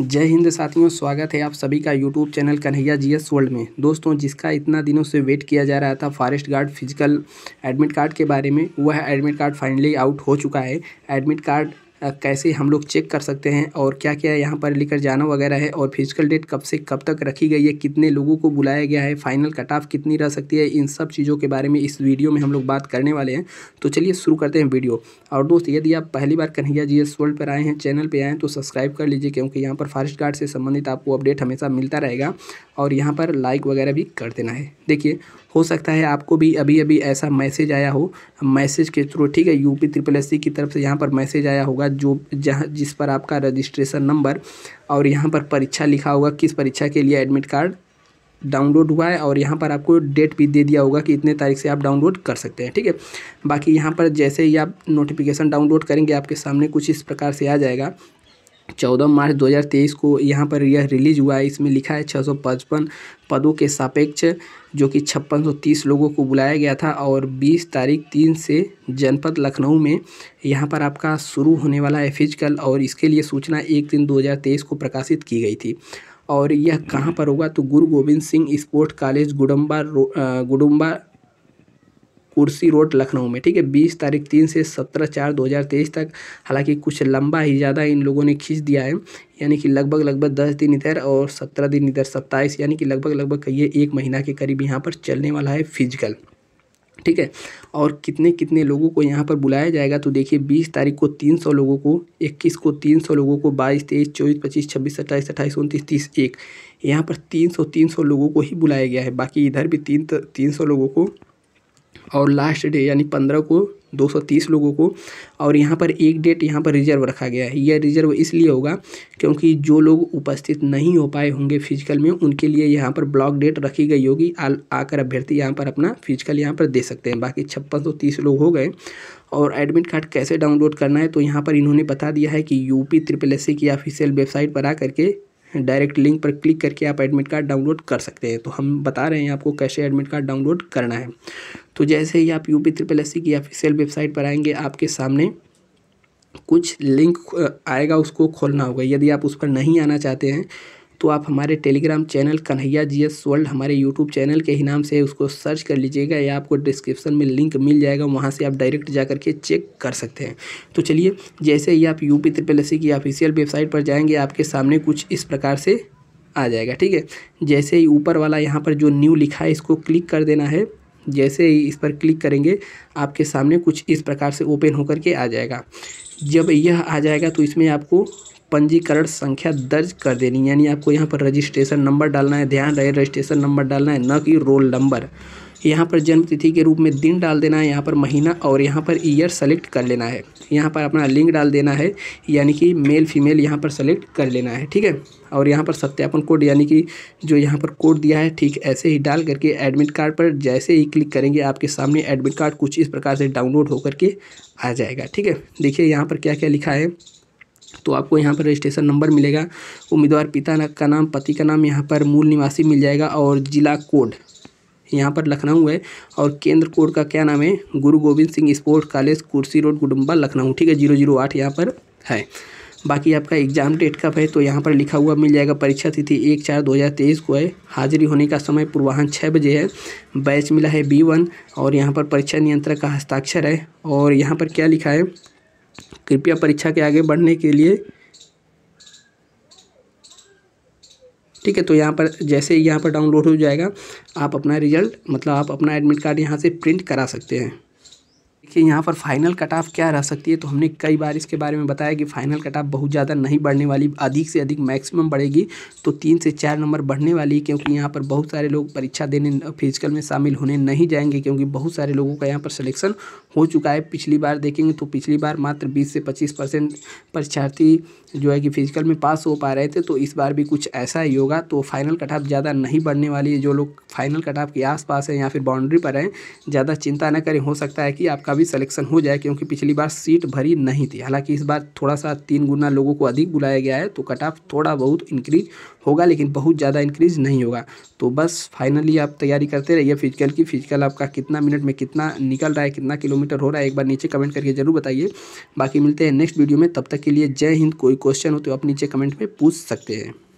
जय हिंद साथियों स्वागत है आप सभी का YouTube channel Kanhaiya G S world में दोस्तों जिसका इतना दिनों से वेट किया जा रहा था forest guard physical admit card के बारे में वह एडमिट कार्ड फाइनली आउट हो चुका है एडमिट कार्ड कैसे हम लोग चेक कर सकते हैं और क्या क्या यहाँ पर लेकर जाना वगैरह है और फिजिकल डेट कब से कब तक रखी गई है कितने लोगों को बुलाया गया है फाइनल कट ऑफ कितनी रह सकती है इन सब चीज़ों के बारे में इस वीडियो में हम लोग बात करने वाले हैं तो चलिए शुरू करते हैं वीडियो और दोस्त यदि आप पहली बार कन्हैया जी एस वर्ल्ड पर आए हैं चैनल पर आएँ तो सब्सक्राइब कर लीजिए क्योंकि यहाँ पर फॉरेस्ट गार्ड से संबंधित आपको अपडेट हमेशा मिलता रहेगा और यहाँ पर लाइक वगैरह भी कर देना है देखिए हो सकता है आपको भी अभी अभी ऐसा मैसेज आया हो मैसेज के थ्रू ठीक है यूपी ट्रिपल एस की तरफ से यहाँ पर मैसेज आया होगा जो जहाँ जिस पर आपका रजिस्ट्रेशन नंबर और यहाँ पर परीक्षा लिखा होगा किस परीक्षा के लिए एडमिट कार्ड डाउनलोड हुआ है और यहाँ पर आपको डेट भी दे दिया होगा कि इतने तारीख से आप डाउनलोड कर सकते हैं ठीक है बाकी यहाँ पर जैसे ही आप नोटिफिकेशन डाउनलोड करेंगे आपके सामने कुछ इस प्रकार से आ जाएगा चौदह मार्च 2023 को यहाँ पर यह रिलीज हुआ है इसमें लिखा है छः सौ पचपन पदों के सापेक्ष जो कि छप्पन सौ तीस लोगों को बुलाया गया था और बीस तारीख तीन से जनपद लखनऊ में यहाँ पर आपका शुरू होने वाला है फिजिकल और इसके लिए सूचना एक तीन 2023 को प्रकाशित की गई थी और यह कहाँ पर होगा तो Guru Gobind Singh sport college Gudamba Gudumba Kursi road Lucknow में ठीक है बीस तारीख तीन से सत्रह चार दो हज़ार तेईस तक हालांकि कुछ लंबा ही ज़्यादा इन लोगों ने खींच दिया है यानी कि लगभग लगभग दस दिन इधर और सत्रह दिन इधर सत्ताईस यानी कि लगभग लगभग कहिए एक महीना के करीब यहाँ पर चलने वाला है फिजिकल ठीक है और कितने कितने लोगों को यहाँ पर बुलाया जाएगा तो देखिए 20 तारीख को 300 लोगों को 21 को 300 लोगों को 22 तेईस चौबीस पच्चीस छब्बीस सत्ताईस अट्ठाईस उनतीस तीस एक यहाँ पर 300 300 लोगों को ही बुलाया गया है बाकी इधर भी तीन तीन सौ लोगों को और लास्ट डे यानी पंद्रह को दो सौ तीस लोगों को और यहाँ पर एक डेट यहाँ पर रिजर्व रखा गया है यह रिजर्व इसलिए होगा क्योंकि जो लोग उपस्थित नहीं हो पाए होंगे फिजिकल में उनके लिए यहाँ पर ब्लॉक डेट रखी गई होगी आकर अभ्यर्थी यहाँ पर अपना फिजिकल यहाँ पर दे सकते हैं बाकी छप्पन सौ तीस लोग हो गए और एडमिट कार्ड कैसे डाउनलोड करना है तो यहाँ पर इन्होंने बता दिया है कि यूपी ट्रिपल एस की ऑफिशियल वेबसाइट पर आ करके डायरेक्ट लिंक पर क्लिक करके आप एडमिट कार्ड डाउनलोड कर सकते हैं तो हम बता रहे हैं आपको कैसे एडमिट कार्ड डाउनलोड करना है तो जैसे ही आप यूपी ट्रिपल एस की ऑफिशियल वेबसाइट पर आएंगे आपके सामने कुछ लिंक आएगा उसको खोलना होगा यदि आप उस पर नहीं आना चाहते हैं तो आप हमारे Telegram channel Kanhaiya G S world हमारे यूट्यूब चैनल के ही नाम से उसको सर्च कर लीजिएगा या आपको डिस्क्रिप्शन में लिंक मिल जाएगा वहाँ से आप डायरेक्ट जा करके चेक कर सकते हैं तो चलिए जैसे ही आप यूपी ट्रिपल एस की ऑफिशियल वेबसाइट पर जाएंगे आपके सामने कुछ इस प्रकार से आ जाएगा ठीक है जैसे ही ऊपर वाला यहाँ पर जो न्यू लिखा है इसको क्लिक कर देना है जैसे ही इस पर क्लिक करेंगे आपके सामने कुछ इस प्रकार से ओपन होकर के आ जाएगा जब यह आ जाएगा तो इसमें आपको पंजीकरण संख्या दर्ज कर देनी यानी आपको यहाँ पर रजिस्ट्रेशन नंबर डालना है ध्यान रहे रजिस्ट्रेशन नंबर डालना है न कि रोल नंबर यहाँ पर जन्म तिथि के रूप में दिन डाल देना है यहाँ पर महीना और यहाँ पर ईयर सेलेक्ट कर लेना है यहाँ पर अपना लिंक डाल देना है यानी कि मेल फीमेल यहाँ पर सेलेक्ट कर लेना है ठीक है और यहाँ पर सत्यापन कोड यानी कि जो यहाँ पर कोड दिया है ठीक ऐसे ही डाल करके एडमिट कार्ड पर जैसे ही क्लिक करेंगे आपके सामने एडमिट कार्ड कुछ इस प्रकार से डाउनलोड होकर के आ जाएगा ठीक है देखिए यहाँ पर क्या क्या लिखा है तो आपको यहाँ पर रजिस्ट्रेशन नंबर मिलेगा उम्मीदवार पिता का नाम पति का नाम यहाँ पर मूल निवासी मिल जाएगा और ज़िला कोड यहाँ पर लखनऊ है और केंद्र कोड का क्या नाम है Guru Gobind Singh sports college Kursi road Gudamba Lucknow ठीक है जीरो जीरो आठ यहाँ पर है बाकी आपका एग्ज़ाम डेट कब है तो यहाँ पर लिखा हुआ मिल जाएगा परीक्षा तिथि एक चार दो हज़ार तेईस को है हाजिरी होने का समय पूर्वाहन छः बजे है बैच मिला है बी वन और यहाँ पर परीक्षा नियंत्रक का हस्ताक्षर है और यहाँ पर क्या लिखा है कृपया परीक्षा के आगे बढ़ने के लिए ठीक है तो यहाँ पर जैसे ही यहाँ पर डाउनलोड हो जाएगा आप अपना रिजल्ट मतलब आप अपना एडमिट कार्ड यहाँ से प्रिंट करा सकते हैं कि यहाँ पर फाइनल कट ऑफ क्या रह सकती है तो हमने कई बार इसके बारे में बताया कि फाइनल कट ऑफ बहुत ज़्यादा नहीं बढ़ने वाली अधिक से अधिक मैक्सिमम बढ़ेगी तो तीन से चार नंबर बढ़ने वाली क्योंकि यहाँ पर बहुत सारे लोग परीक्षा देने फिजिकल में शामिल होने नहीं जाएंगे क्योंकि बहुत सारे लोगों का यहाँ पर सलेक्शन हो चुका है पिछली बार देखेंगे तो पिछली बार मात्र बीस से पच्चीस परसेंट परीक्षार्थी जो है कि फिजिकल में पास हो पा रहे थे तो इस बार भी कुछ ऐसा ही होगा तो फाइनल कट ऑफ ज़्यादा नहीं बढ़ने वाली है जो लोग फाइनल कट आपके आस आसपास है या फिर बाउंड्री पर है ज़्यादा चिंता न करें हो सकता है कि आपका भी सिलेक्शन हो जाए क्योंकि पिछली बार सीट भरी नहीं थी हालांकि इस बार थोड़ा सा तीन गुना लोगों को अधिक बुलाया गया है तो कट ऑफ थोड़ा बहुत इंक्रीज होगा लेकिन बहुत ज़्यादा इंक्रीज नहीं होगा तो बस फाइनली आप तैयारी करते रहिए फिजिकल की फिजिकल आपका कितना मिनट में कितना निकल रहा है कितना किलोमीटर हो रहा है एक बार नीचे कमेंट करके ज़रूर बताइए बाकी मिलते हैं नेक्स्ट वीडियो में तब तक के लिए जय हिंद कोई क्वेश्चन हो तो आप नीचे कमेंट में पूछ सकते हैं